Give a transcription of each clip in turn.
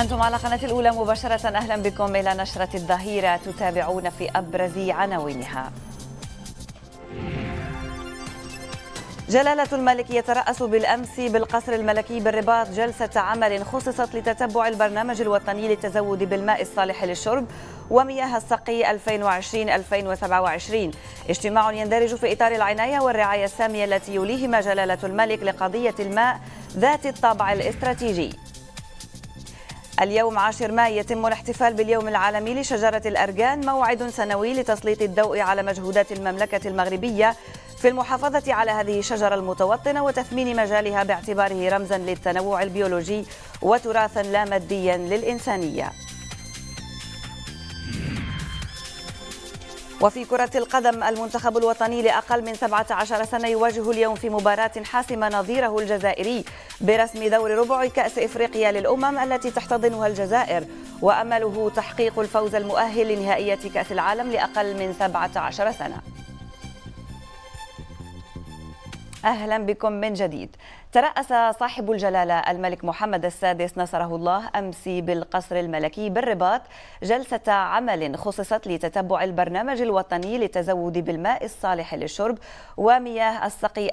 أنتم على قناة الأولى مباشرة أهلا بكم إلى نشرة الظهيرة تتابعون في أبرز عناوينها جلالة الملك يترأس بالأمس بالقصر الملكي بالرباط جلسة عمل خصصت لتتبع البرنامج الوطني للتزود بالماء الصالح للشرب ومياه السقي 2020-2027 اجتماع يندرج في إطار العناية والرعاية السامية التي يوليهما جلالة الملك لقضية الماء ذات الطابع الاستراتيجي اليوم 10 ماي يتم الاحتفال باليوم العالمي لشجرة الأرجان موعد سنوي لتسليط الضوء على مجهودات المملكة المغربية في المحافظة على هذه الشجرة المتوطنة وتثمين مجالها باعتباره رمزا للتنوع البيولوجي وتراثا لا ماديا للإنسانية وفي كرة القدم المنتخب الوطني لأقل من 17 سنة يواجه اليوم في مباراة حاسمة نظيره الجزائري برسم دور ربع كأس إفريقيا للأمم التي تحتضنها الجزائر وأمله تحقيق الفوز المؤهل لنهائية كأس العالم لأقل من 17 سنة أهلا بكم من جديد ترأس صاحب الجلالة الملك محمد السادس نصره الله أمس بالقصر الملكي بالرباط جلسة عمل خصصت لتتبع البرنامج الوطني للتزود بالماء الصالح للشرب ومياه السقي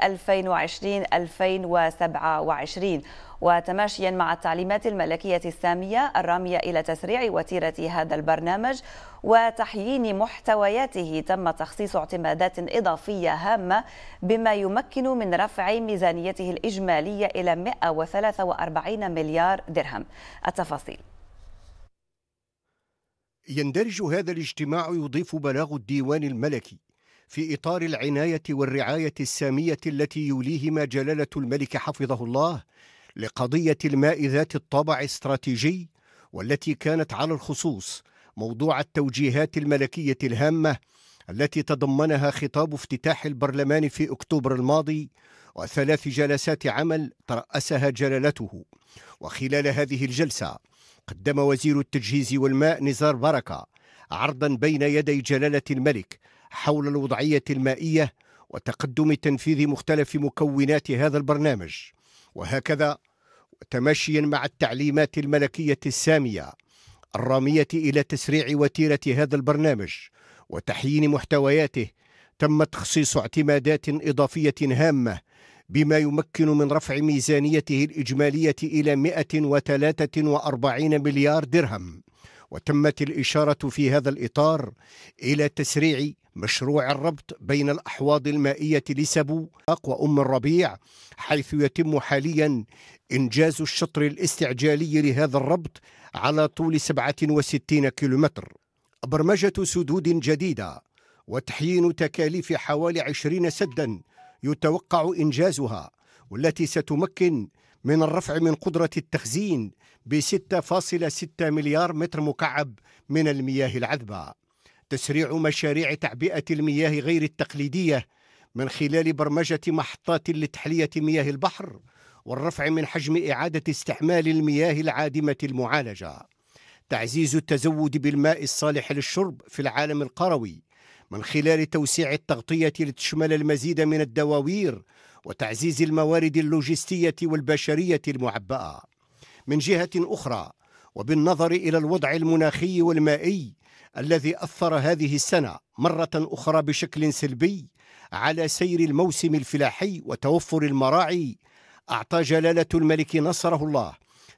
2020-2027 وتماشيا مع التعليمات الملكية السامية الرامية إلى تسريع وتيرة هذا البرنامج وتحيين محتوياته تم تخصيص اعتمادات إضافية هامة بما يمكن من رفع ميزانيته الإجمالية إلى 143 مليار درهم التفاصيل يندرج هذا الاجتماع يضيف بلاغ الديوان الملكي في إطار العناية والرعاية السامية التي يوليهما جلالة الملك حفظه الله لقضية الماء ذات الطابع استراتيجي والتي كانت على الخصوص موضوع التوجيهات الملكية الهامة التي تضمنها خطاب افتتاح البرلمان في أكتوبر الماضي وثلاث جلسات عمل ترأسها جلالته وخلال هذه الجلسة قدم وزير التجهيز والماء نزار بركة عرضا بين يدي جلالة الملك حول الوضعية المائية وتقدم تنفيذ مختلف مكونات هذا البرنامج وهكذا تمشيا مع التعليمات الملكية السامية الرامية إلى تسريع وتيرة هذا البرنامج وتحيين محتوياته تم تخصيص اعتمادات إضافية هامة بما يمكن من رفع ميزانيته الإجمالية إلى 143 مليار درهم وتمت الإشارة في هذا الإطار إلى تسريع مشروع الربط بين الأحواض المائية لسبو وأم الربيع حيث يتم حاليا إنجاز الشطر الاستعجالي لهذا الربط على طول 67 كيلومتر برمجة سدود جديدة وتحيين تكاليف حوالي 20 سدا يتوقع إنجازها والتي ستمكن من الرفع من قدرة التخزين ب 6.6 مليار متر مكعب من المياه العذبة تسريع مشاريع تعبئة المياه غير التقليدية من خلال برمجة محطات لتحلية مياه البحر والرفع من حجم إعادة استعمال المياه العادمة المعالجة تعزيز التزود بالماء الصالح للشرب في العالم القروي من خلال توسيع التغطية لتشمل المزيد من الدواوير وتعزيز الموارد اللوجستية والبشرية المعبأة. من جهة أخرى، وبالنظر إلى الوضع المناخي والمائي الذي أثر هذه السنة مرة أخرى بشكل سلبي على سير الموسم الفلاحي وتوفر المراعي، أعطى جلالة الملك نصره الله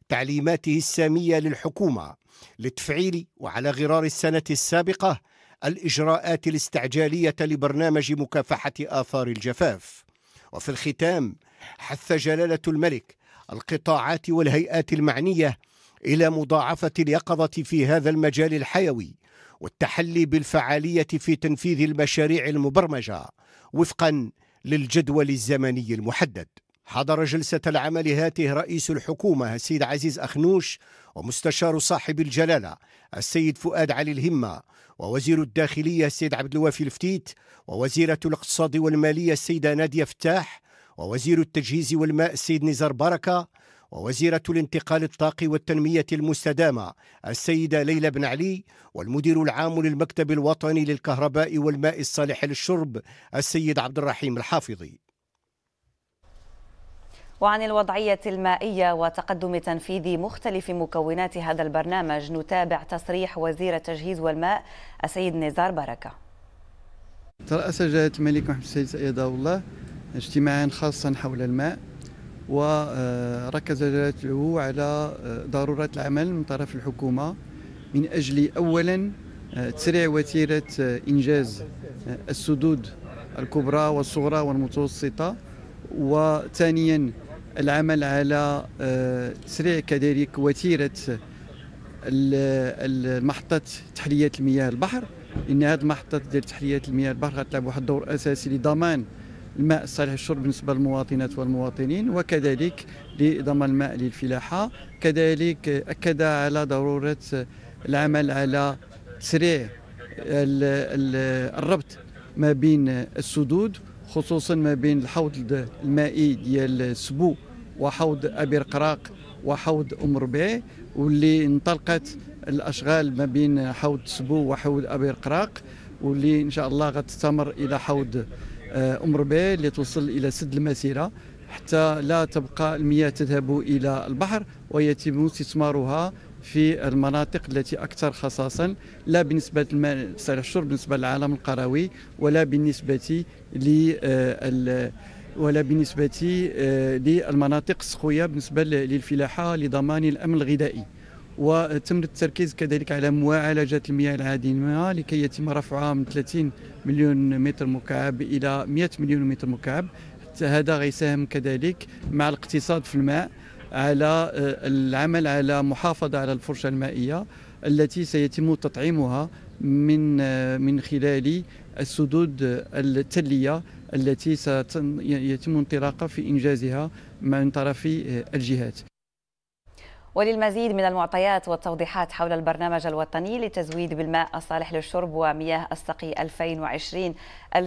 تعليماته السامية للحكومة لتفعيل وعلى غرار السنة السابقة الإجراءات الاستعجالية لبرنامج مكافحة آثار الجفاف وفي الختام حث جلاله الملك القطاعات والهيئات المعنيه الى مضاعفه اليقظه في هذا المجال الحيوي والتحلي بالفعاليه في تنفيذ المشاريع المبرمجه وفقا للجدول الزمني المحدد حضر جلسة العمل هاته رئيس الحكومة السيد عزيز أخنوش ومستشار صاحب الجلالة السيد فؤاد علي الهمة ووزير الداخلية السيد عبد الوافي الفتيت ووزيرة الاقتصاد والمالية السيدة نادية فتاح ووزير التجهيز والماء السيد نزار بركة ووزيرة الانتقال الطاقي والتنمية المستدامة السيدة ليلى بن علي والمدير العام للمكتب الوطني للكهرباء والماء الصالح للشرب السيد عبد الرحيم الحافظي وعن الوضعية المائية وتقدم تنفيذ مختلف مكونات هذا البرنامج نتابع تصريح وزير التجهيز والماء السيد نزار بركة ترأس جلالة الملك محمد السيد أيده الله اجتماعا خاصا حول الماء وركز جلالته على ضرورة العمل من طرف الحكومة من أجل أولا آه، تسريع وتيرة آه، إنجاز آه، السدود الكبرى والصغرى والمتوسطة وثانيا العمل على تسريع آه، كذلك وتيره المحطه تحليه المياه البحر ان هذه المحطات ديال تحليه المياه البحر غتلعب واحد الدور اساسي لضمان الماء الصالح للشرب بالنسبه للمواطنات والمواطنين وكذلك لضمان الماء للفلاحه كذلك اكد على ضروره العمل على تسريع الربط ما بين السدود خصوصا ما بين الحوض المائي ديال سبو وحوض أبي رقراق وحوض أم ربيع واللي انطلقت الأشغال ما بين حوض سبو وحوض أبي رقراق واللي إن شاء الله غتستمر إلى حوض آه، أم ربيع اللي توصل إلى سد المسيرة حتى لا تبقى المياه تذهب إلى البحر ويتم استثمارها في المناطق التي أكثر خصاصا لا بالنسبة للماء الشرب بالنسبة للعالم القروي ولا بالنسبة لل آه، ولا بالنسبة آه، للمناطق السخوية بالنسبة للفلاحة لضمان الأمن الغذائي وتم التركيز كذلك على معالجة المياه العادمة لكي يتم رفعها من 30 مليون متر مكعب إلى 100 مليون متر مكعب هذا غيساهم كذلك مع الاقتصاد في الماء على آه، العمل على محافظة على الفرشة المائية التي سيتم تطعيمها من آه، من خلال السدود التلية التي سيتم انطلاقها في انجازها من طرف الجهات وللمزيد من المعطيات والتوضيحات حول البرنامج الوطني للتزويد بالماء الصالح للشرب ومياه السقي 2020-2027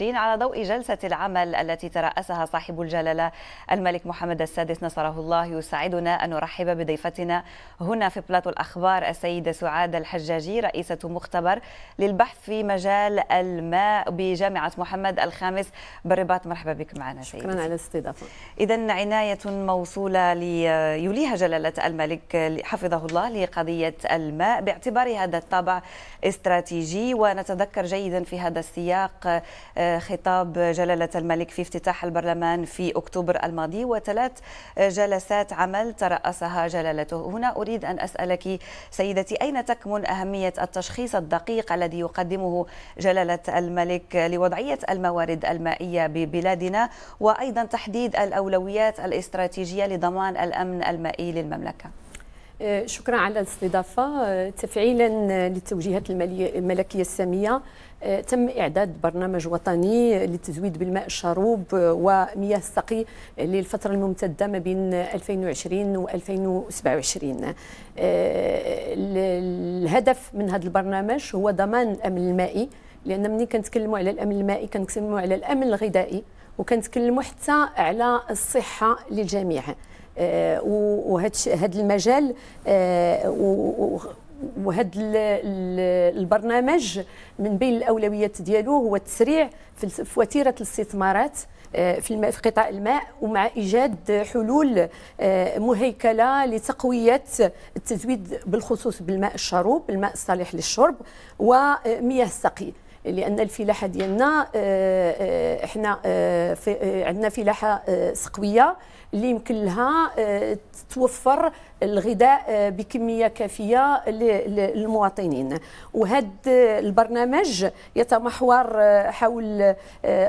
على ضوء جلسة العمل التي ترأسها صاحب الجلالة الملك محمد السادس نصره الله يسعدنا أن نرحب بضيفتنا هنا في بلاط الأخبار السيدة سعاد الحجاجي رئيسة مختبر للبحث في مجال الماء بجامعة محمد الخامس بالرباط مرحبا بك معنا سيدتي شكرا على الاستضافة إذا عناية موصولة ل يوليها جلالة الملك حفظه الله لقضية الماء باعتبار هذا الطابع استراتيجي ونتذكر جيدا في هذا السياق آه، خطاب جلالة الملك في افتتاح البرلمان في أكتوبر الماضي وثلاث جلسات عمل ترأسها جلالته هنا أريد أن أسألك سيدتي أين تكمن أهمية التشخيص الدقيق الذي يقدمه جلالة الملك لوضعية الموارد المائية ببلادنا وأيضا تحديد الأولويات الاستراتيجية لضمان الأمن المائي للمملكه آه، شكرا على الاستضافه آه، تفعيلا للتوجيهات الملكيه الساميه آه، تم اعداد برنامج وطني للتزويد بالماء الشروب ومياه السقي للفتره الممتده ما بين 2020 و 2027 الهدف من هذا البرنامج هو ضمان الامن المائي لان ملي كنتكلموا على الامن المائي كنتكلموا على الامن الغذائي وكنتكلموا حتى على الصحه للجميع آه، وهذا المجال آه، وهذا البرنامج من بين الاولويات ديالو هو التسريع في وتيره الاستثمارات آه، في قطاع الماء ومع ايجاد حلول مهيكله لتقويه التزويد بالخصوص بالماء الشروب الماء الصالح للشرب ومياه السقي لان الفلاحه ديالنا احنا عندنا فلاحه سقويه اللي يمكن لها آه، توفر الغذاء آه، بكميه كافيه للمواطنين وهذا آه، البرنامج يتمحور حول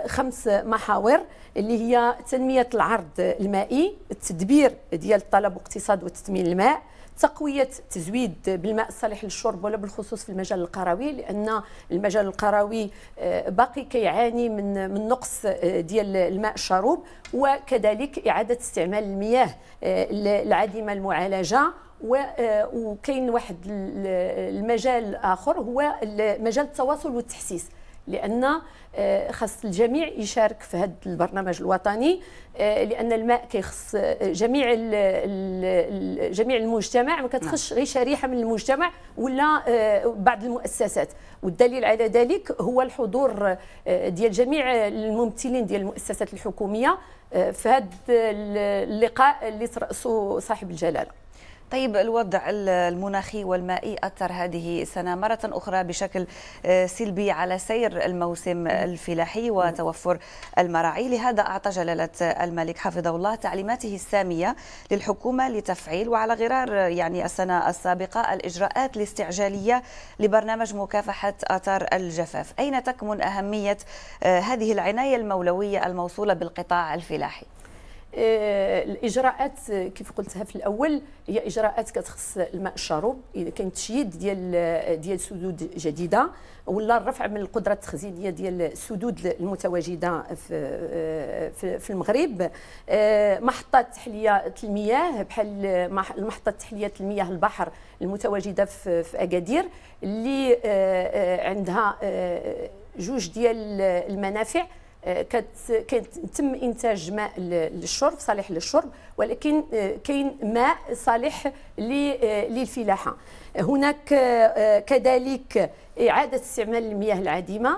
خمس محاور اللي هي تنميه العرض المائي التدبير ديال الطلب واقتصاد وتثمين الماء تقويه تزويد بالماء الصالح للشرب ولا بالخصوص في المجال القروي لان المجال القروي آه، باقي كيعاني من من نقص آه، ديال الماء الشروب وكذلك اعاده استعمال المياه آه، العديمه المعالجه وكاين واحد المجال اخر هو مجال التواصل والتحسيس لان آه، خاص الجميع يشارك في هذا البرنامج الوطني آه، لان الماء كيخص آه، جميع جميع المجتمع ما كتخش نعم. غير شريحه من المجتمع ولا بعض المؤسسات والدليل على ذلك هو الحضور ديال جميع الممثلين ديال المؤسسات الحكوميه في هذا اللقاء اللي ترأسه صاحب الجلاله طيب الوضع المناخي والمائي أثر هذه السنة مرة أخرى بشكل آه، سلبي على سير الموسم الفلاحي وتوفر المراعي لهذا أعطى جلالة الملك حفظه الله تعليماته السامية للحكومة لتفعيل وعلى غرار يعني السنة السابقة الإجراءات الاستعجالية لبرنامج مكافحة آثار الجفاف أين تكمن أهمية آه، هذه العناية المولوية الموصولة بالقطاع الفلاحي آه، الاجراءات آه، كيف قلتها في الاول هي اجراءات كتخص الماء الشرب اذا كان تشييد ديال آه، ديال سدود جديده ولا الرفع من القدره التخزينيه ديال السدود المتواجده في في المغرب محطه تحليه المياه بحال المحطه تحليه المياه البحر المتواجده في اكادير اللي عندها جوج ديال المنافع كيتم انتاج ماء للشرب صالح للشرب ولكن آه، كاين ماء صالح آه، للفلاحه هناك آه، كذلك إعادة استعمال المياه العديمه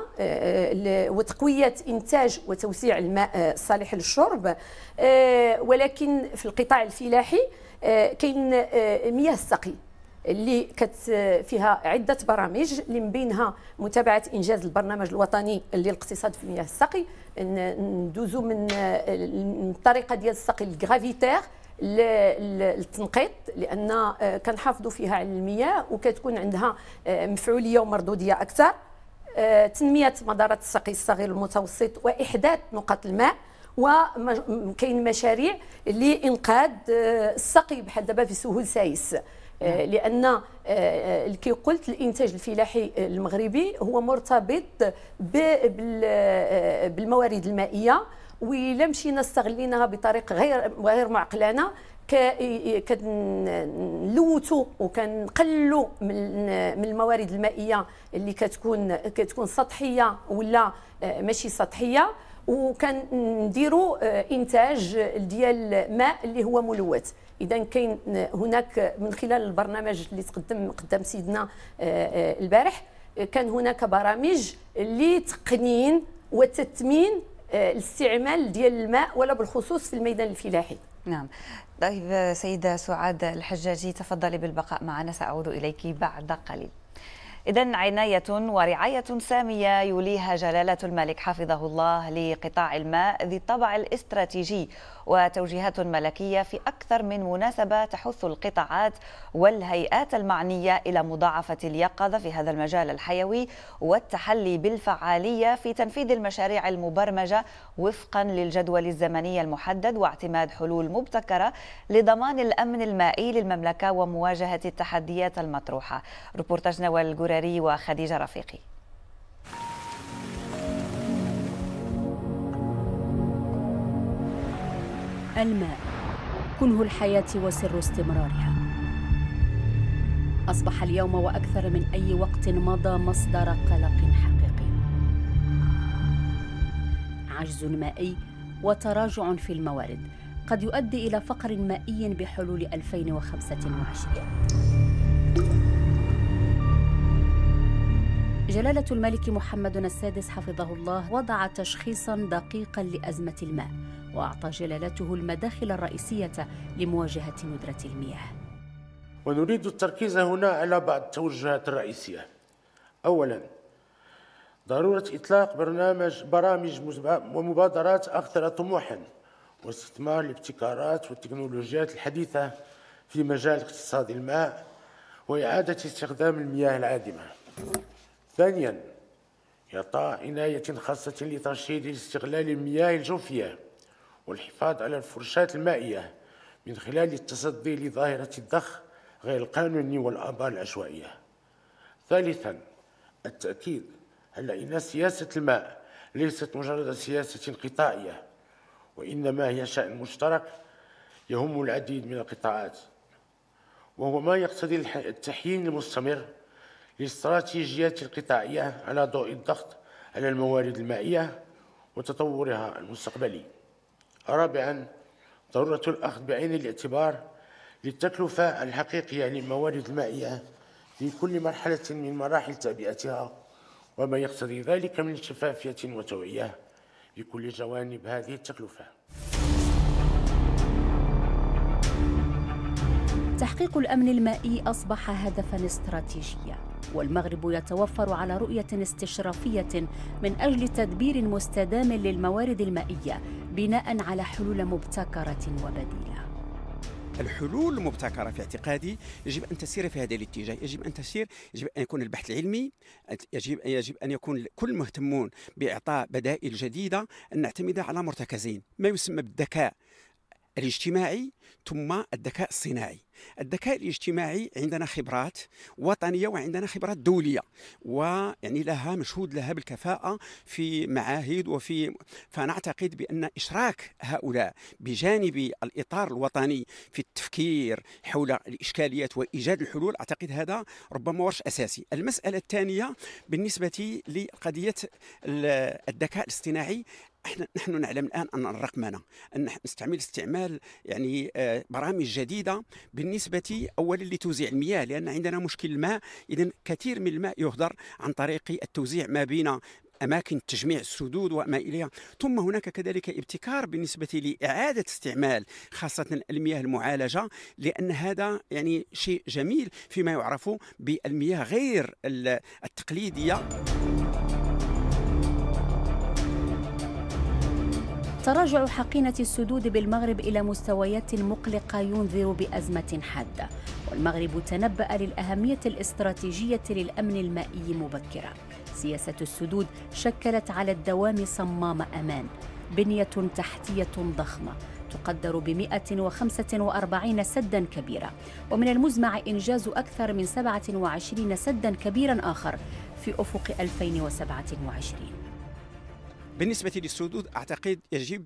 وتقوية إنتاج وتوسيع الماء الصالح للشرب ولكن في القطاع الفلاحي كاين مياه السقي اللي كت فيها عده برامج اللي من بينها متابعه انجاز البرنامج الوطني للاقتصاد في المياه السقي ندوزو من الطريقه ديال السقي الكرافيتير للتنقيط لان آه، كنحافظوا فيها على المياه وكتكون عندها آه، مفعوليه ومردوديه اكثر آه، تنميه مدارات السقي الصغير المتوسط واحداث نقط الماء وكاين مشاريع لانقاذ السقي بحال دابا في سهول سايس نعم. آه، لان آه، آه، كي قلت الانتاج الفلاحي المغربي هو مرتبط بالموارد المائيه وإلا مشينا استغليناها بطريقه غير غير معقلانه كنلوثوا وكنقللوا من الموارد المائيه اللي كتكون كتكون سطحيه ولا ماشي سطحيه وكنديروا انتاج ديال الماء اللي هو ملوث اذا كاين هناك من خلال البرنامج اللي تقدم قدام سيدنا آه، آه، البارح كان هناك برامج لتقنين وتثمين آه، الاستعمال ديال الماء ولا بالخصوص في الميدان الفلاحي نعم طيب سيدة سعاد الحجاجي تفضلي بالبقاء معنا سأعود إليك بعد قليل إذا عناية ورعاية سامية يوليها جلالة الملك حفظه الله لقطاع الماء ذي الطابع الاستراتيجي وتوجيهات ملكية في أكثر من مناسبة تحث القطاعات والهيئات المعنية إلى مضاعفة اليقظة في هذا المجال الحيوي والتحلي بالفعالية في تنفيذ المشاريع المبرمجة وفقا للجدول الزمني المحدد واعتماد حلول مبتكرة لضمان الأمن المائي للمملكة ومواجهة التحديات المطروحة ريبورتاج نوال القراري وخديجة رفيقي الماء كنه الحياة وسر استمرارها أصبح اليوم وأكثر من أي وقت مضى مصدر قلق حقيقي عجز مائي وتراجع في الموارد قد يؤدي إلى فقر مائي بحلول 2025 جلالة الملك محمد السادس حفظه الله وضع تشخيصا دقيقا لأزمة الماء وأعطى جلالته المداخل الرئيسية لمواجهة ندرة المياه ونريد التركيز هنا على بعض التوجهات الرئيسية أولا ضرورة إطلاق برنامج برامج ومبادرات أكثر طموحا واستثمار الابتكارات والتكنولوجيات الحديثة في مجال اقتصاد الماء وإعادة استخدام المياه العادمة ثانيا إعطاء عناية خاصة لترشيد استغلال المياه الجوفية والحفاظ على الفرشات المائية من خلال التصدي لظاهرة الضخ غير القانوني والآبار العشوائية ثالثا التأكيد على أن سياسة الماء ليست مجرد سياسة قطاعية وإنما هي شأن مشترك يهم العديد من القطاعات وهو ما يقتضي التحيين المستمر للاستراتيجيات القطاعية على ضوء الضغط على الموارد المائية وتطورها المستقبلي رابعا ضرورة الأخذ بعين الاعتبار للتكلفة الحقيقية للموارد المائية في كل مرحلة من مراحل تعبئتها وما يقتضي ذلك من شفافية وتوعية لكل جوانب هذه التكلفة تحقيق الأمن المائي أصبح هدفا استراتيجيا والمغرب يتوفر على رؤية استشرافية من أجل تدبير مستدام للموارد المائية بناء على حلول مبتكرة وبديلة الحلول المبتكره في اعتقادي يجب ان تسير في هذا الاتجاه يجب ان تسير يجب ان يكون البحث العلمي يجب يجب ان يكون كل مهتمون باعطاء بدائل جديده ان نعتمد على مرتكزين ما يسمى بالذكاء الاجتماعي ثم الذكاء الصناعي الذكاء الاجتماعي عندنا خبرات وطنيه وعندنا خبرات دوليه ويعني لها مشهود لها بالكفاءه في معاهد وفي فنعتقد بان اشراك هؤلاء بجانب الاطار الوطني في التفكير حول الاشكاليات وايجاد الحلول اعتقد هذا ربما ورش اساسي المساله الثانيه بالنسبه لقضيه الذكاء الاصطناعي احنا نحن نعلم الان ان الرقمنه ان نستعمل استعمال يعني آه، برامج جديده بالنسبه اولا لتوزيع المياه لان عندنا مشكل الماء اذا كثير من الماء يهدر عن طريق التوزيع ما بين اماكن تجميع السدود وما اليها ثم هناك كذلك ابتكار بالنسبه لاعاده استعمال خاصه المياه المعالجه لان هذا يعني شيء جميل فيما يعرف بالمياه غير التقليديه تراجع حقينة السدود بالمغرب إلى مستويات مقلقة ينذر بأزمة حادة والمغرب تنبأ للأهمية الاستراتيجية للأمن المائي مبكرا سياسة السدود شكلت على الدوام صمام أمان بنية تحتية ضخمة تقدر ب 145 سدا كبيرا ومن المزمع إنجاز أكثر من 27 سدا كبيرا آخر في أفق 2027 بالنسبة للسدود أعتقد يجب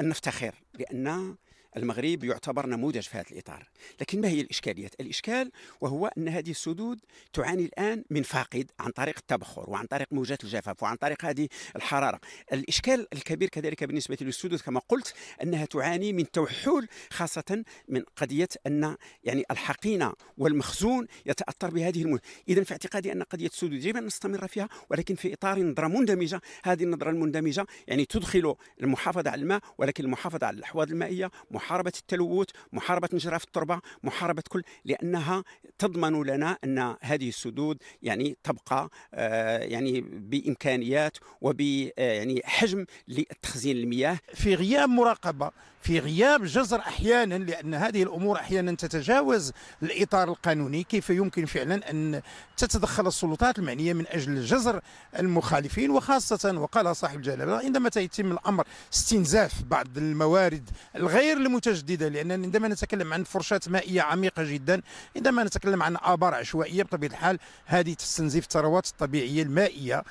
أن نفتخر لأن المغرب يعتبر نموذج في هذا الإطار لكن ما هي الإشكاليات؟ الإشكال وهو أن هذه السدود تعاني الآن من فاقد عن طريق التبخر وعن طريق موجات الجفاف وعن طريق هذه الحرارة الإشكال الكبير كذلك بالنسبة للسدود كما قلت أنها تعاني من توحل خاصة من قضية أن يعني الحقينة والمخزون يتأثر بهذه المواد إذا في اعتقادي أن قضية السدود يجب أن نستمر فيها ولكن في إطار نظرة مندمجة هذه النظرة المندمجة يعني تدخل المحافظة على الماء ولكن المحافظة على الأحواض المائية محاربه التلوث محاربه انجراف التربه محاربه كل لانها تضمن لنا ان هذه السدود يعني تبقى آه، يعني بامكانيات وب آه، يعني حجم لتخزين المياه في غياب مراقبه في غياب جزر احيانا لان هذه الامور احيانا تتجاوز الاطار القانوني كيف يمكن فعلا ان تتدخل السلطات المعنيه من اجل جزر المخالفين وخاصه وقال صاحب الجلاله عندما يتم الامر استنزاف بعض الموارد الغير متجدده لان عندما نتكلم عن فرشات مائيه عميقه جدا عندما نتكلم عن ابار عشوائيه بطبيعه الحال هذه تستنزف الثروات الطبيعيه المائيه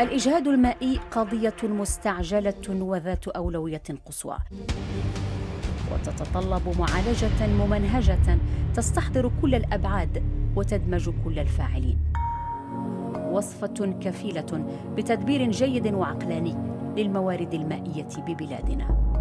الإجهاد المائي قضية مستعجلة وذات أولوية قصوى وتتطلب معالجة ممنهجة تستحضر كل الأبعاد وتدمج كل الفاعلين وصفة كفيلة بتدبير جيد وعقلاني للموارد المائيه ببلادنا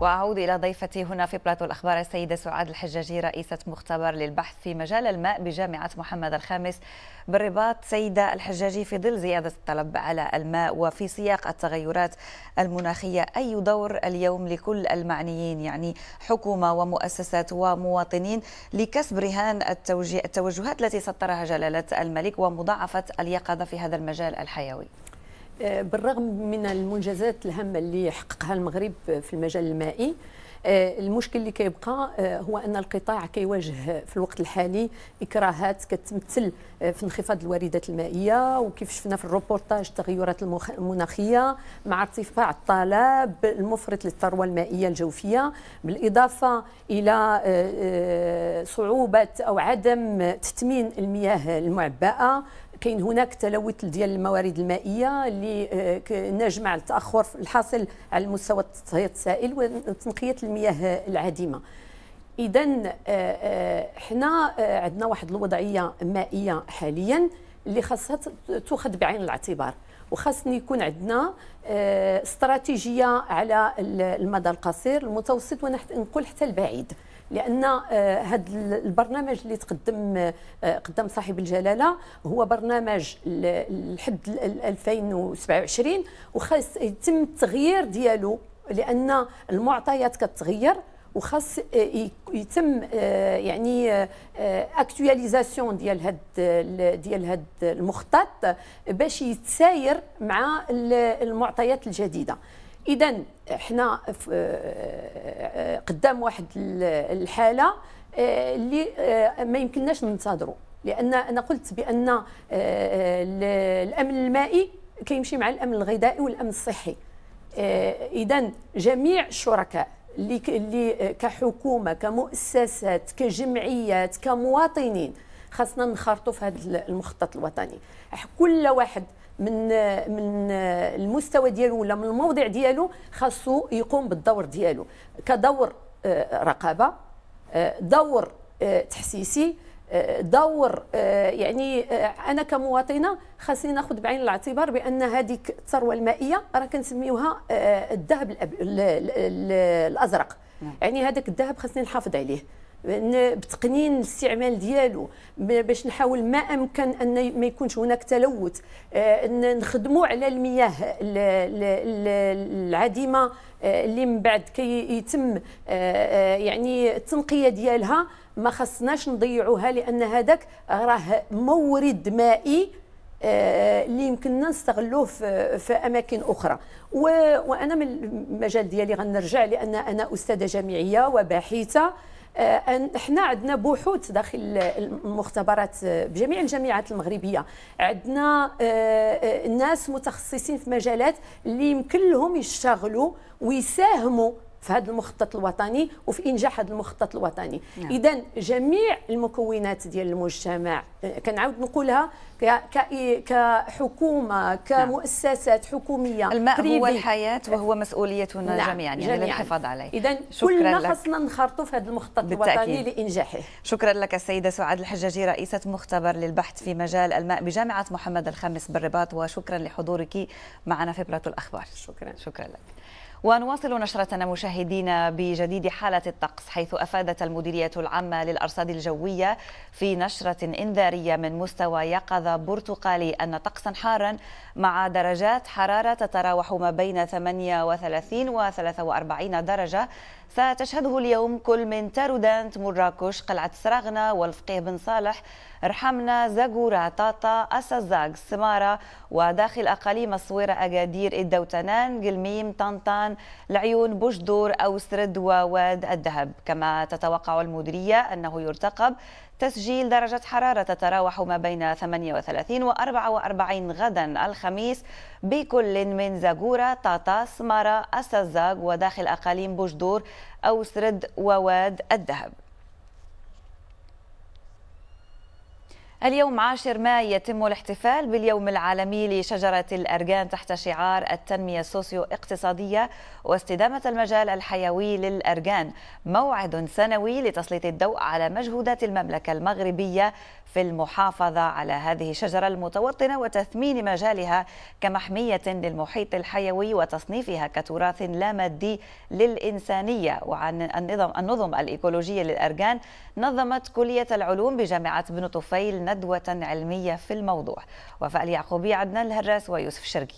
وأعود إلى ضيفتي هنا في بلاتو الأخبار السيدة سعاد الحجاجي رئيسة مختبر للبحث في مجال الماء بجامعة محمد الخامس بالرباط سيدة الحجاجي في ظل زيادة الطلب على الماء وفي سياق التغيرات المناخية أي دور اليوم لكل المعنيين يعني حكومة ومؤسسات ومواطنين لكسب رهان التوجهات التي سطرها جلالة الملك ومضاعفة اليقظة في هذا المجال الحيوي آه، بالرغم من المنجزات الهامه اللي حققها المغرب في المجال المائي آه، المشكل اللي كيبقى آه، هو ان القطاع كيواجه في الوقت الحالي اكراهات كتمثل في انخفاض الواردات المائيه وكيف شفنا في الروبورتاج التغيرات المناخيه مع ارتفاع الطلب المفرط للثروه المائيه الجوفيه بالاضافه الى صعوبه او عدم تثمين المياه المعبأه كاين هناك تلوث ديال الموارد المائيه اللي آه، ناجم على التاخر الحاصل على مستوى تصهيط السائل وتنقيه المياه العادمه اذا آه، آه، حنا عندنا واحد الوضعيه مائيه حاليا اللي خاصها تؤخذ بعين الاعتبار وخاصني يكون عندنا استراتيجيه على المدى القصير المتوسط ونقول حتى البعيد لان هذا آه، البرنامج اللي تقدم آه، قدم صاحب الجلاله هو برنامج لحد 2027 وخاص يتم التغيير ديالو لان المعطيات كتغير وخاص آه، يتم يعني اكتواليزاسيون ديال هاد ديال هاد المخطط باش يتساير مع المعطيات الجديده اذا احنا آه، قدام واحد الحاله آه، اللي آه، ما يمكنناش ننتظروا لان انا قلت بان الامن المائي كيمشي مع الامن الغذائي والامن الصحي اذا جميع الشركاء اللي اللي كحكومه كمؤسسات كجمعيات كمواطنين خاصنا نخرطوا في هذا المخطط الوطني كل واحد من من المستوى ديالو ولا من الموضع ديالو خاصو يقوم بالدور ديالو كدور آه، رقابه آه، دور آه، تحسيسي دور يعني انا كمواطنه خاصني ناخذ بعين الاعتبار بان هذيك الثروه المائيه راه كنسميوها الذهب الازرق نعم. يعني هذاك الذهب خاصني نحافظ عليه بتقنين الاستعمال ديالو باش نحاول ما امكن ان ما يكونش هناك تلوث آه، نخدموا على المياه العديمه آه، اللي من بعد كي يتم آه، يعني التنقيه ديالها ما خصناش نضيعوها لان هذاك راه مورد مائي اللي يمكننا نستغلوه في, في اماكن اخرى وانا من المجال ديالي غنرجع لان انا استاذه جامعيه وباحثه آه، احنا عندنا بحوث داخل المختبرات آه، بجميع الجامعات المغربيه عندنا آه، ناس متخصصين في مجالات اللي يمكن لهم يشتغلوا ويساهموا في هذا المخطط الوطني وفي انجاح هذا المخطط الوطني نعم. اذا جميع المكونات ديال المجتمع كنعاود نقولها كحكومه نعم. كمؤسسات حكوميه الماء هو الحياه وهو مسؤوليتنا نعم. جميعا يعني جميعا. للحفاظ عليه اذا كلنا خصنا نخرطوا في هذا المخطط بالتأكيد. الوطني لانجاحه شكرا لك السيده سعاد الحجاجي رئيسه مختبر للبحث في مجال الماء بجامعه محمد الخامس بالرباط وشكرا لحضورك معنا في برات الاخبار شكرا شكرا لك ونواصل نشرتنا مشاهدينا بجديد حالة الطقس حيث أفادت المديرية العامة للأرصاد الجوية في نشرة إنذارية من مستوى يقظة برتقالي أن طقسا حارا مع درجات حرارة تتراوح ما بين 38 و 43 درجة ستشهده اليوم كل من تارودانت مراكش قلعة سراغنا والفقيه بن صالح رحمنا زاغورا طاطا أسازاغ سمارة وداخل أقاليم الصويرة أكادير الدوتنان قلميم طنطان العيون لعيون أو سرد وواد الذهب كما تتوقع المديرية أنه يرتقب تسجيل درجة حرارة تتراوح ما بين 38 و 44 غدا الخميس بكل من زاجورة طاطا سمارة السزاق وداخل أقاليم بوجدور أو سرد وواد الذهب اليوم 10 ما يتم الاحتفال باليوم العالمي لشجرة الأرجان تحت شعار التنمية السوسيو اقتصادية واستدامة المجال الحيوي للأرجان موعد سنوي لتسليط الضوء على مجهودات المملكة المغربية في المحافظة على هذه الشجرة المتوطنة وتثمين مجالها كمحمية للمحيط الحيوي وتصنيفها كتراث لا مادي للإنسانية وعن النظم, النظم الإيكولوجية للأركان نظمت كلية العلوم بجامعة بن طفيل ندوة علمية في الموضوع وفاء اليعقوبي عدنان الهراس ويوسف شرقي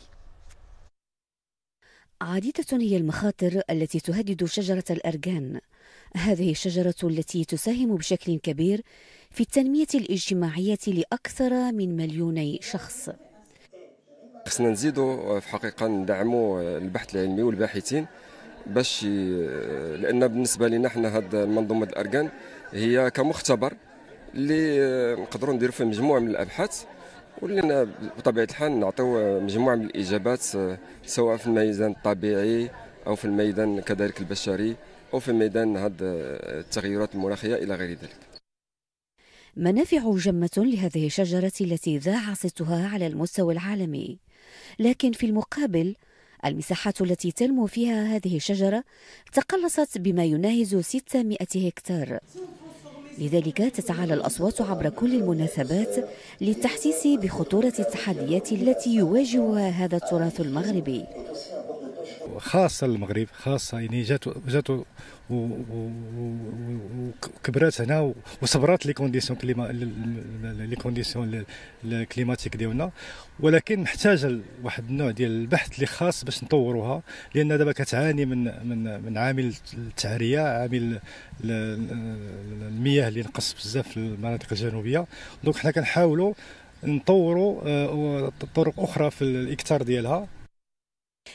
عديدة هي المخاطر التي تهدد شجرة الأرجان هذه الشجرة التي تساهم بشكل كبير في التنمية الاجتماعية لأكثر من مليوني شخص خصنا نزيدوا في حقيقة ندعموا البحث العلمي والباحثين باش لأن بالنسبة لنا حنا هاد المنظومة الأركان هي كمختبر اللي نقدروا نديروا فيه مجموعة من الأبحاث ولنا بطبيعة الحال نعطيو مجموعة من الإجابات سواء في الميزان الطبيعي أو في الميدان كذلك البشري وفي ميدان هذه التغيرات المناخيه الى غير ذلك منافع جمة لهذه الشجرة التي ذاع صيتها على المستوى العالمي، لكن في المقابل المساحات التي تنمو فيها هذه الشجرة تقلصت بما يناهز 600 هكتار. لذلك تتعالى الأصوات عبر كل المناسبات للتحسيس بخطورة التحديات التي يواجهها هذا التراث المغربي. خاصه المغرب خاصه يعني جات جات وكبرات هنا وصبرات لي كونديسيون كليما لي كونديسيون الكليماتيك ديالنا ولكن محتاجه واحد النوع ديال البحث اللي خاص باش نطوروها لان دابا كتعاني من من من عامل التعريه عامل المياه اللي نقص بزاف في المناطق الجنوبيه دونك حنا كنحاولوا نطوروا آه، طرق اخرى في الاكتار ديالها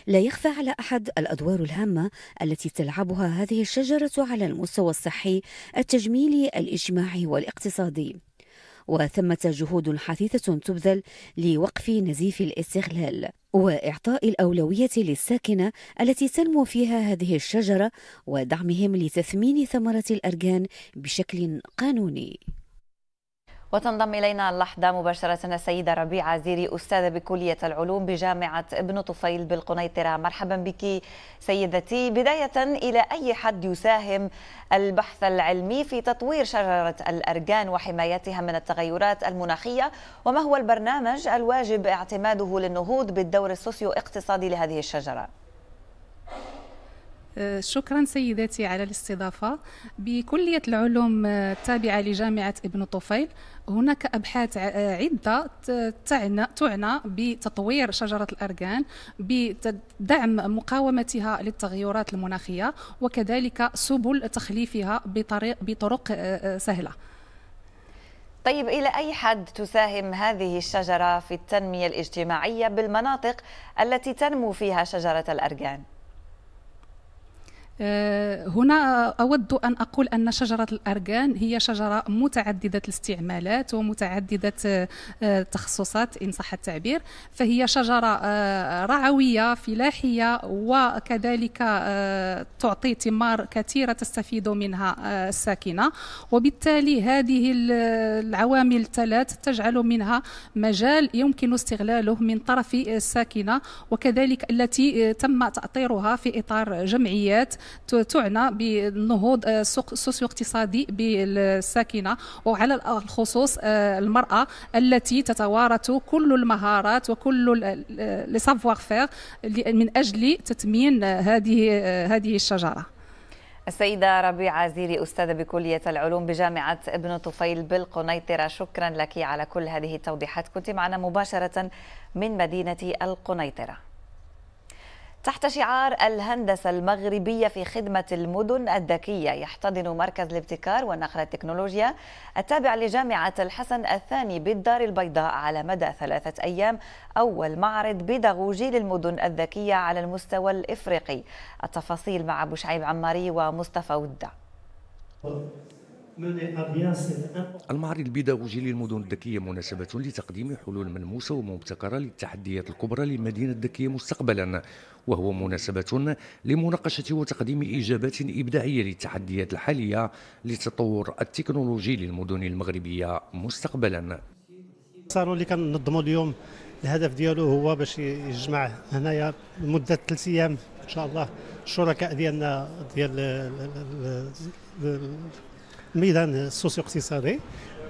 لا يخفى على أحد الأدوار الهامة التي تلعبها هذه الشجرة على المستوى الصحي التجميلي الاجتماعي والاقتصادي وثمة جهود حثيثة تبذل لوقف نزيف الاستغلال وإعطاء الأولوية للساكنة التي تنمو فيها هذه الشجرة ودعمهم لتثمين ثمرة الأرجان بشكل قانوني وتنضم إلينا اللحظة مباشرة السيدة ربيعة زيري أستاذة بكلية العلوم بجامعة ابن طفيل بالقنيطرة مرحبا بك سيدتي بداية إلى أي حد يساهم البحث العلمي في تطوير شجرة الأرجان وحمايتها من التغيرات المناخية وما هو البرنامج الواجب اعتماده للنهوض بالدور السوسيو اقتصادي لهذه الشجرة آه، شكرا سيداتي على الاستضافة بكلية العلوم آه، التابعة لجامعة ابن طفيل هناك أبحاث آه، عدة تعنى, بتطوير شجرة الأرغان بدعم مقاومتها للتغيرات المناخية وكذلك سبل تخليفها بطريق بطرق سهلة طيب إلى أي حد تساهم هذه الشجرة في التنمية الاجتماعية بالمناطق التي تنمو فيها شجرة الأرغان؟ آه، هنا أود أن أقول أن شجرة الأركان هي شجرة متعددة الاستعمالات ومتعددة التخصصات آه، إن صح التعبير فهي شجرة آه، رعوية فلاحية وكذلك تعطي ثمار كثيرة تستفيد منها الساكنة وبالتالي هذه العوامل الثلاث تجعل منها مجال يمكن استغلاله من طرف الساكنة وكذلك التي تم تأطيرها في إطار جمعيات تعنى بالنهوض السوسيو آه، اقتصادي بالساكنه وعلى الخصوص آه، المراه التي تتوارث كل المهارات وكل آه، لي سافوار فير من اجل تثمين هذه هذه الشجره السيدة ربيعة زيري أستاذة بكلية العلوم بجامعة ابن طفيل بالقنيطرة شكرا لك على كل هذه التوضيحات كنت معنا مباشرة من مدينة القنيطرة تحت شعار الهندسة المغربية في خدمة المدن الذكية يحتضن مركز الابتكار والنقل التكنولوجيا التابع لجامعة الحسن الثاني بالدار البيضاء على مدى ثلاثة أيام أول معرض بيداغوجي للمدن الذكية على المستوى الإفريقي التفاصيل مع أبو شعيب عماري ومصطفى وده المعرض البيداغوجي للمدن الذكية مناسبة لتقديم حلول ملموسة ومبتكرة للتحديات الكبرى للمدينة الذكية مستقبلا وهو مناسبة لمناقشة وتقديم إجابات إبداعية للتحديات الحالية للتطور التكنولوجي للمدن المغربية مستقبلا صاروا اللي كنظموا اليوم الهدف ديالو هو باش يجمع هنايا لمده ثلاث ايام ان شاء الله الشركاء ديالنا ديال الميدان السوسيو اقتصادي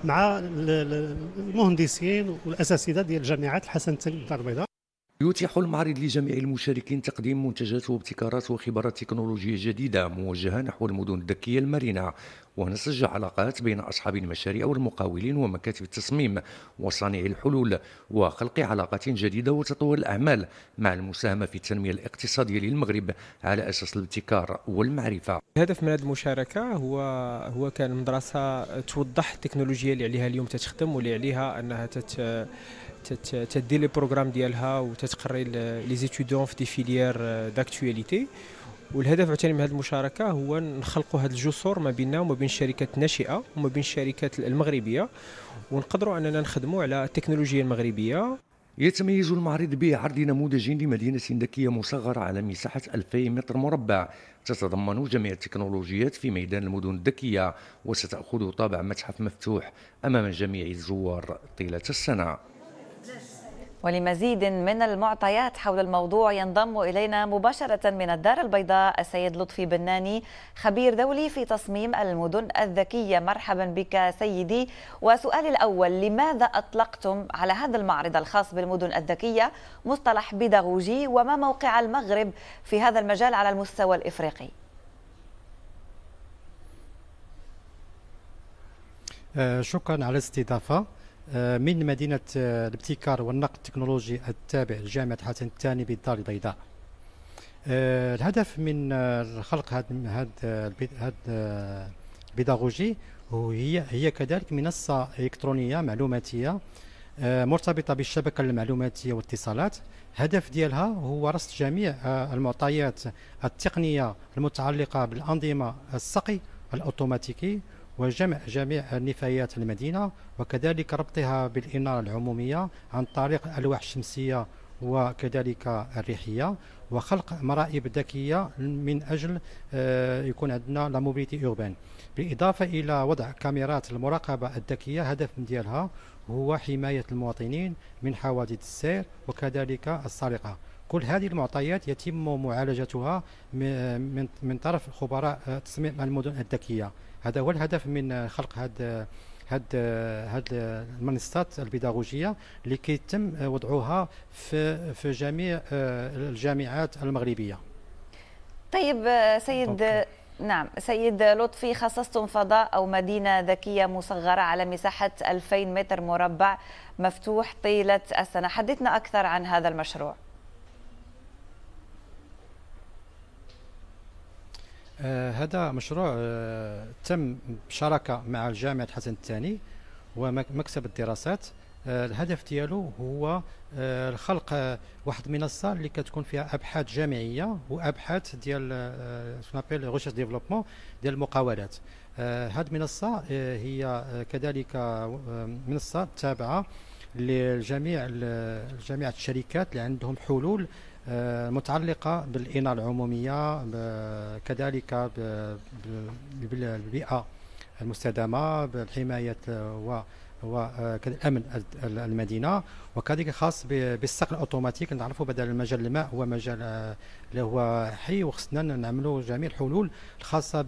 مع المهندسين والاساتذه ديال جامعات الحسن الثاني الدار البيضاء يتيح المعرض لجميع المشاركين تقديم منتجات وابتكارات وخبرات تكنولوجية جديدة موجهة نحو المدن الذكية المرنة ونسج علاقات بين أصحاب المشاريع والمقاولين ومكاتب التصميم وصانعي الحلول وخلق علاقات جديدة وتطوير الأعمال مع المساهمة في التنمية الاقتصادية للمغرب على أساس الابتكار والمعرفة الهدف من هذه المشاركة هو هو كان مدرسة توضح التكنولوجيا اللي عليها اليوم تتخدم واللي عليها أنها تت تدير لي بروغرام ديالها وتتقري لي زيتيدون في دي فيليير داكتواليتي والهدف عاوتاني من هذه المشاركه هو نخلقوا هذه الجسور ما بيننا وما بين الشركات الناشئه وما بين الشركات المغربيه ونقدروا اننا نخدموا على التكنولوجيا المغربيه يتميز المعرض بعرض نموذج لمدينة ذكية مصغرة على مساحة 2000 متر مربع تتضمن جميع التكنولوجيات في ميدان المدن الذكية وستأخذ طابع متحف مفتوح أمام جميع الزوار طيلة السنة ولمزيد من المعطيات حول الموضوع ينضم إلينا مباشرة من الدار البيضاء السيد لطفي بناني خبير دولي في تصميم المدن الذكية مرحبا بك سيدي وسؤالي الأول لماذا أطلقتم على هذا المعرض الخاص بالمدن الذكية مصطلح بيداغوجي وما موقع المغرب في هذا المجال على المستوى الإفريقي؟ آه، شكرا على الاستضافه آه، من مدينة آه، الابتكار والنقد التكنولوجي التابع لجامعة حسن الثاني بالدار البيضاء آه، الهدف من خلق هذا هذا البيداغوجي هي هي كذلك منصة إلكترونية معلوماتية مرتبطة بالشبكة المعلوماتية والاتصالات هدف ديالها هو رصد جميع المعطيات التقنية المتعلقة بالأنظمة السقي الأوتوماتيكي وجمع جميع نفايات المدينة وكذلك ربطها بالإنارة العمومية عن طريق الألواح الشمسية وكذلك الريحية وخلق مرائب ذكية من أجل آه، يكون عندنا لا موبيليتي أوربان بالإضافة إلى وضع كاميرات المراقبة الذكية هدف ديالها هو حماية المواطنين من حوادث السير وكذلك السرقة كل هذه المعطيات يتم معالجتها من طرف خبراء تصميم المدن الذكيه هذا هو الهدف من خلق هذا هاد هاد المنصات البيداغوجيه اللي كيتم وضعها في في جميع الجامعات المغربيه طيب سيد أوكي. نعم سيد لطفي خصصتم فضاء أو مدينة ذكية مصغرة على مساحة 2000 متر مربع مفتوح طيلة السنة حدثنا أكثر عن هذا المشروع آه هذا مشروع آه تم بشراكه مع جامعه الحسن الثاني ومكتب الدراسات آه الهدف ديالو هو آه، خلق واحد المنصه اللي كتكون فيها ابحاث جامعيه وابحاث ديال سنابيل ريسيرش ديفلوبمون ديال المقاولات هذه آه، المنصه آه، هي كذلك منصه تابعه لجميع جميع الشركات اللي عندهم حلول آه، متعلقة بالإنارة العمومية كذلك بالبيئة المستدامة بالحماية و والامن آه، المدينه وكذلك خاص بالسقل الاوتوماتيك نعرفوا بدل المجال الماء هو مجال اللي آه، هو حي وخصنا نعملوا جميع الحلول الخاصه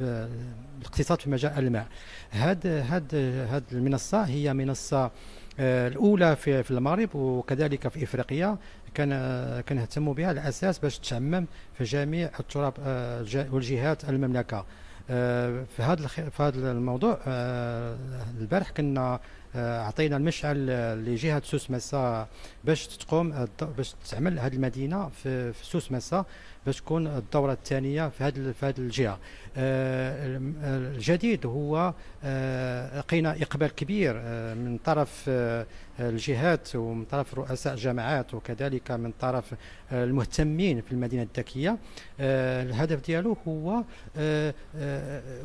بالاقتصاد في مجال الماء هاد هاد هاد المنصه هي منصه الاولى في المغرب وكذلك في افريقيا كان كنهتموا بها على اساس باش تعمم في جميع التراب آه، والجهات المملكه آه، في هذا في هذا الموضوع آه، البارح كنا عطينا المشعل لجهه سوس مسا باش تقوم باش تعمل هذه المدينه في سوس مسا باش تكون الدوره الثانيه في هذه في هذه الجهه آه، الجديد هو آه، لقينا اقبال كبير آه، من طرف الجهات ومن طرف رؤساء الجامعات وكذلك من طرف المهتمين في المدينه الذكيه الهدف ديالو هو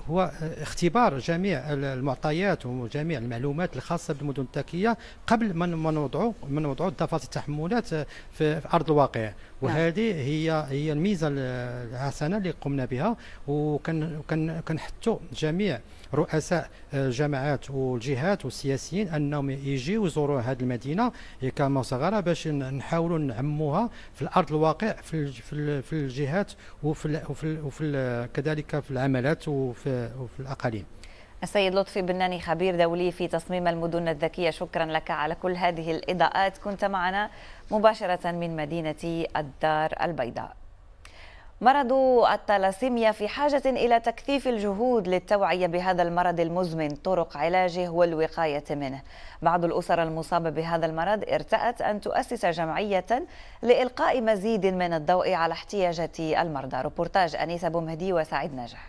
هو اختبار جميع المعطيات وجميع المعلومات الخاصه بالمدن الذكيه قبل ما نوضعوا ما نوضعوا التحملات في ارض الواقع نعم. وهذه هي هي الميزه الحسنه اللي قمنا بها وكنحثوا جميع رؤساء الجماعات والجهات والسياسيين انهم يجيو يزوروا هذه المدينه كما صغيره باش نحاولوا نعموها في الارض الواقع في في الجهات وفي وفي كذلك في العملات وفي الاقاليم السيد لطفي بناني خبير دولي في تصميم المدن الذكية شكرا لك على كل هذه الإضاءات كنت معنا مباشرة من مدينة الدار البيضاء مرض التلاسيميا في حاجة إلى تكثيف الجهود للتوعية بهذا المرض المزمن طرق علاجه والوقاية منه بعض الأسر المصابة بهذا المرض ارتأت أن تؤسس جمعية لإلقاء مزيد من الضوء على احتياجات المرضى روبورتاج أنيسة بومهدي وسعيد نجح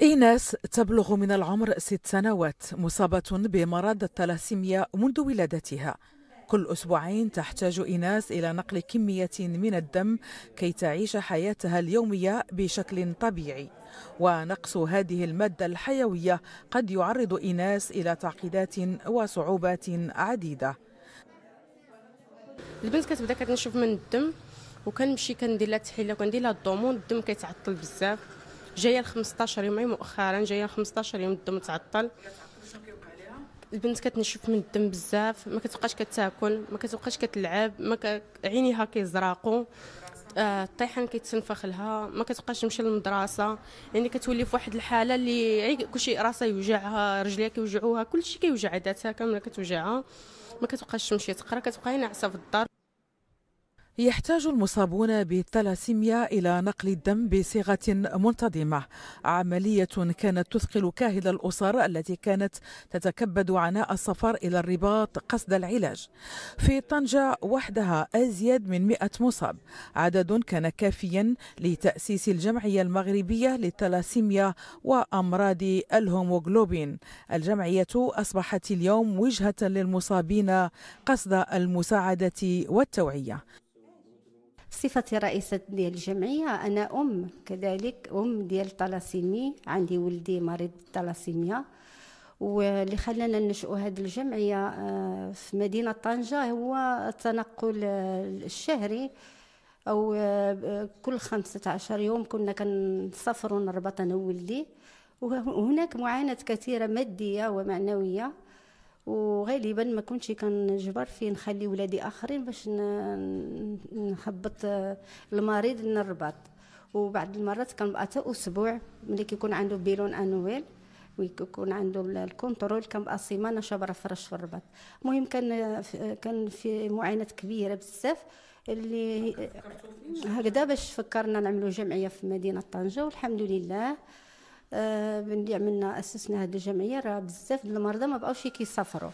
إيناس تبلغ من العمر ست سنوات مصابة بمرض التلاسيميا منذ ولادتها كل أسبوعين تحتاج إيناس إلى نقل كمية من الدم كي تعيش حياتها اليومية بشكل طبيعي ونقص هذه المادة الحيوية قد يعرض إيناس إلى تعقيدات وصعوبات عديدة البنت كتبدا كتنشف من الدم وكنمشي كندير لها تحيله وكندير لها الضمون الدم كيتعطل بزاف جايه ل 15 يوم مؤخرا جايه ل 15 يوم الدم تعطل البنت كتنشف من الدم بزاف ما كتبقاش كتاكل ما كتبقاش كتلعب ما ك... عينيها كيزرقوا آه الطيحان كيتنفخ لها ما كتبقاش تمشي للمدرسه يعني كتولي في واحد الحاله اللي كلشي راسها يوجعها رجليها كيوجعوها كلشي كيوجع عاداتها كامله كتوجعها ما كتبقاش تمشي تقرا كتبقى ناعسه في الدار يحتاج المصابون بالثلاسيميا إلى نقل الدم بصيغة منتظمة عملية كانت تثقل كاهل الأسر التي كانت تتكبد عناء السفر إلى الرباط قصد العلاج في طنجة وحدها أزيد من مئة مصاب عدد كان كافيا لتأسيس الجمعية المغربية للثلاسيميا وأمراض الهوموغلوبين الجمعية أصبحت اليوم وجهة للمصابين قصد المساعدة والتوعية صفتي رئيسة ديال الجمعية أنا أم كذلك أم ديال تلاسيمي عندي ولدي مريض تلاسيميا واللي خلانا ننشئوا هذه الجمعية آه، في مدينة طنجة هو التنقل آه، الشهري أو آه، كل خمسة عشر يوم كنا كنسافروا نربط أنا وولدي وهناك معاناة كثيرة مادية ومعنوية وغالبا ما كنتش كنجبر في نخلي ولادي اخرين باش نهبط آه، المريض للرباط وبعض المرات كنبقى حتى اسبوع ملي كيكون عنده بيلون انويل ويكون عنده الكونترول كنبقى سيمانه شابره فرش في الرباط المهم كان كان في معاناه كبيره بزاف اللي هكذا باش فكرنا نعملوا جمعيه في مدينه طنجه والحمد لله آه، بندي عملنا اسسنا هذه الجمعيه راه بزاف المرضى ما بقاوش كيسافروا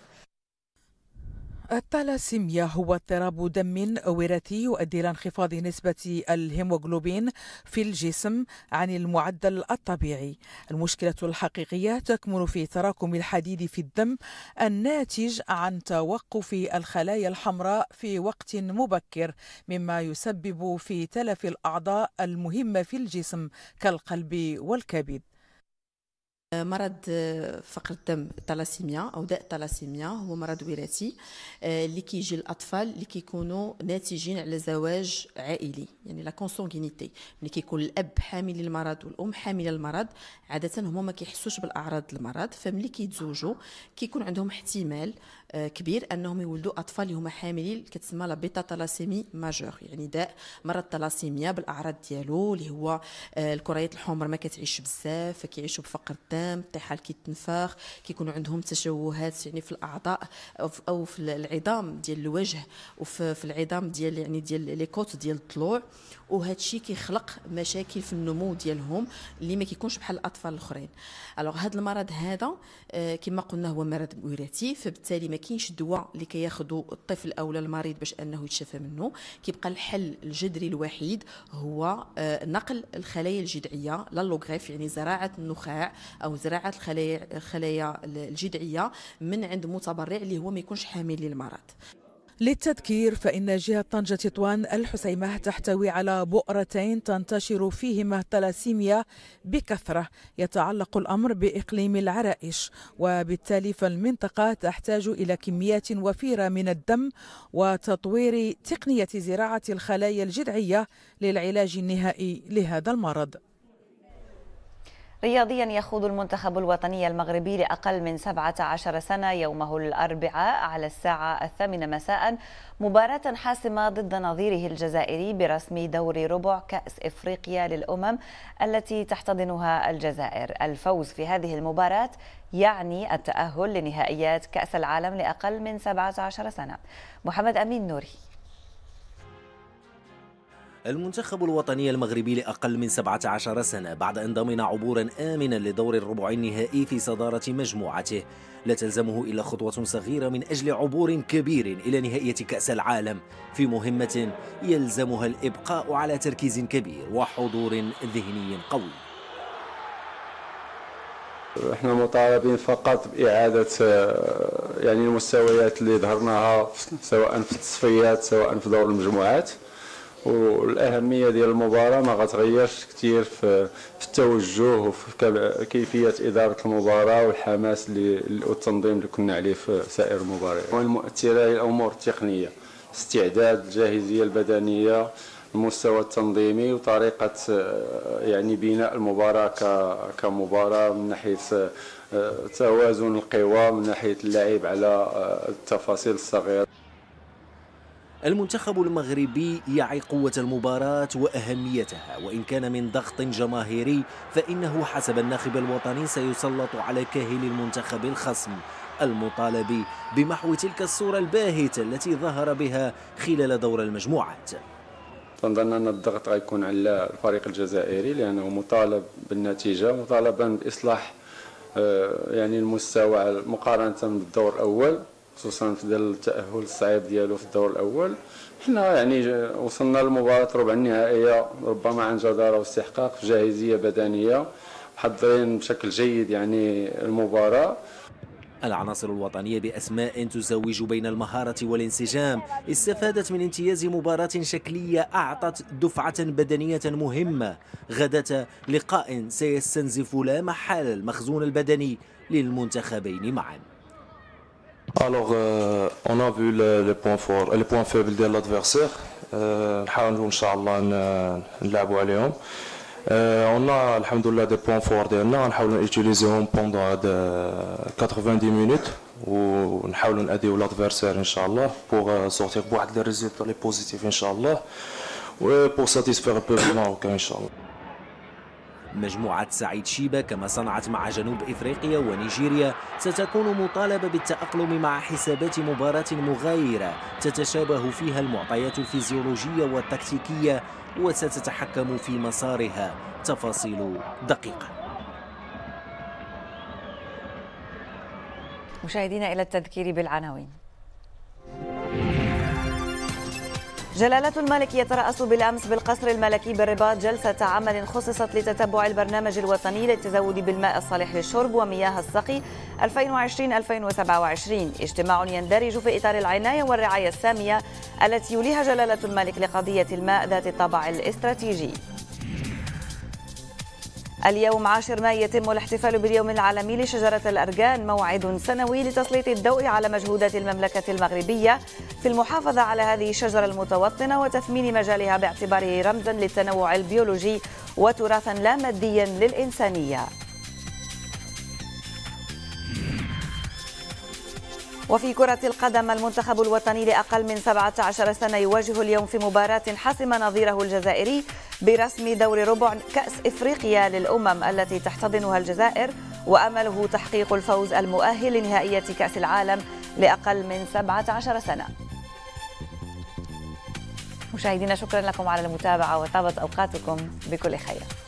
التلاسيميا هو اضطراب دم وراثي يؤدي الى انخفاض نسبة الهيموغلوبين في الجسم عن المعدل الطبيعي. المشكلة الحقيقية تكمن في تراكم الحديد في الدم الناتج عن توقف الخلايا الحمراء في وقت مبكر، مما يسبب في تلف الأعضاء المهمة في الجسم كالقلب والكبد. مرض فقر الدم تلاسيميا او داء تلاسيميا هو مرض وراثي آه، اللي كيجي للاطفال اللي كيكونوا ناتجين على زواج عائلي يعني لا كونسونغينيتي ملي كيكون الاب حامل للمرض والام حامله للمرض عاده هما ما كيحسوش بالاعراض المرض فملي كيتزوجوا كيكون عندهم احتمال آه، كبير انهم يولدوا اطفال اللي هما حاملين كتسمى لا بيتا تلاسيمي ماجور يعني داء مرض التلاسيميا بالاعراض ديالو اللي هو آه، الكريات الحمر ما كتعيش بزاف كيعيشوا بفقر الدم الطحال كيتنفخ كيكونوا عندهم تشوهات يعني في الاعضاء او في العظام ديال الوجه وفي العظام ديال يعني ديال لي كوت ديال الضلوع وهذا الشيء كيخلق مشاكل في النمو ديالهم اللي ما كيكونش بحال الاطفال الاخرين الوغ هذا المرض هذا آه، كما قلنا هو مرض وراثي فبالتالي ما كاينش دواء اللي كياخذوا الطفل او المريض باش انه يتشافى منه كيبقى الحل الجذري الوحيد هو آه، نقل الخلايا الجذعيه للوغريف يعني زراعه النخاع او زراعه الخلايا الخلايا الجذعيه من عند متبرع اللي هو ما يكونش حامل للمرض للتذكير فإن جهة طنجة تطوان الحسيمة تحتوي على بؤرتين تنتشر فيهما التلاسيميا بكثرة يتعلق الأمر بإقليم العرائش وبالتالي فالمنطقة تحتاج إلى كميات وفيرة من الدم وتطوير تقنية زراعة الخلايا الجذعية للعلاج النهائي لهذا المرض رياضيا يخوض المنتخب الوطني المغربي لأقل من 17 سنة يومه الأربعاء على الساعة الثامنة مساء مباراة حاسمة ضد نظيره الجزائري برسم دور ربع كأس إفريقيا للأمم التي تحتضنها الجزائر الفوز في هذه المباراة يعني التأهل لنهائيات كأس العالم لأقل من 17 سنة محمد أمين نوري المنتخب الوطني المغربي لأقل من 17 سنة بعد أن ضمن عبورا آمنا لدور الربع النهائي في صدارة مجموعته لا تلزمه إلا خطوة صغيرة من أجل عبور كبير إلى نهائية كأس العالم في مهمة يلزمها الإبقاء على تركيز كبير وحضور ذهني قوي احنا مطالبين فقط بإعادة آه، يعني المستويات اللي ظهرناها سواء في التصفيات سواء في دور المجموعات والاهميه ديال المباراه ما غتغيرش كثير في, في التوجه وفي كيفيه اداره المباراه والحماس والتنظيم اللي كنا عليه في سائر المباريات والمؤثره هي الامور التقنيه استعداد الجاهزيه البدنيه المستوى التنظيمي وطريقه آه، يعني بناء المباراه كمباراه من ناحيه آه، توازن القوى من ناحيه اللعب على آه، التفاصيل الصغيره المنتخب المغربي يعي قوة المباراة وأهميتها وإن كان من ضغط جماهيري فإنه حسب الناخب الوطني سيسلط على كاهل المنتخب الخصم المطالب بمحو تلك الصورة الباهتة التي ظهر بها خلال دور المجموعات تنظن أن الضغط غيكون على الفريق الجزائري لأنه مطالب بالنتيجة مطالبا بإصلاح آه، يعني المستوى مقارنة بالدور الأول خصوصا في ديال التاهل الصعيب ديالو في الدور الاول حنا يعني وصلنا لمباراه ربع النهائيه ربما عن جداره واستحقاق في جاهزيه بدنيه محضرين بشكل جيد يعني المباراه العناصر الوطنية بأسماء تزوج بين المهارة والانسجام استفادت من امتياز مباراة شكلية أعطت دفعة بدنية مهمة غدا لقاء سيستنزف لا محال المخزون البدني للمنتخبين معاً Alors, euh, on a vu les points forts et les points faibles de l'adversaire. Euh, euh, euh, on a, alhamdoulilah, des points forts de là. On a utilisé pendant 90 minutes. Ou on a aider l'adversaire, pour sortir des résultats positifs, Inch'Allah. Et pour satisfaire le peuple marocain, Inch'Allah. مجموعة سعيد شيبة كما صنعت مع جنوب إفريقيا ونيجيريا ستكون مطالبة بالتأقلم مع حسابات مباراة مغايرة تتشابه فيها المعطيات الفيزيولوجية والتكتيكية وستتحكم في مسارها تفاصيل دقيقة مشاهدينا إلى التذكير بالعناوين جلالة الملك يترأس بالأمس بالقصر الملكي بالرباط جلسة عمل خصصت لتتبع البرنامج الوطني للتزود بالماء الصالح للشرب ومياه السقي 2020-2027 اجتماع يندرج في إطار العناية والرعاية السامية التي يوليها جلالة الملك لقضية الماء ذات الطابع الاستراتيجي اليوم 10 مايو يتم الاحتفال باليوم العالمي لشجرة الأرجان موعد سنوي لتسليط الضوء على مجهودات المملكة المغربية في المحافظة على هذه الشجرة المتوطنة وتثمين مجالها باعتباره رمزا للتنوع البيولوجي وتراثا لا ماديا للإنسانية وفي كرة القدم المنتخب الوطني لأقل من 17 سنة يواجه اليوم في مباراة حاسمة نظيره الجزائري برسم دور ربع كأس إفريقيا للأمم التي تحتضنها الجزائر وأمله تحقيق الفوز المؤهل لنهائية كأس العالم لأقل من 17 سنة مشاهدينا شكرا لكم على المتابعة وطابت أوقاتكم بكل خير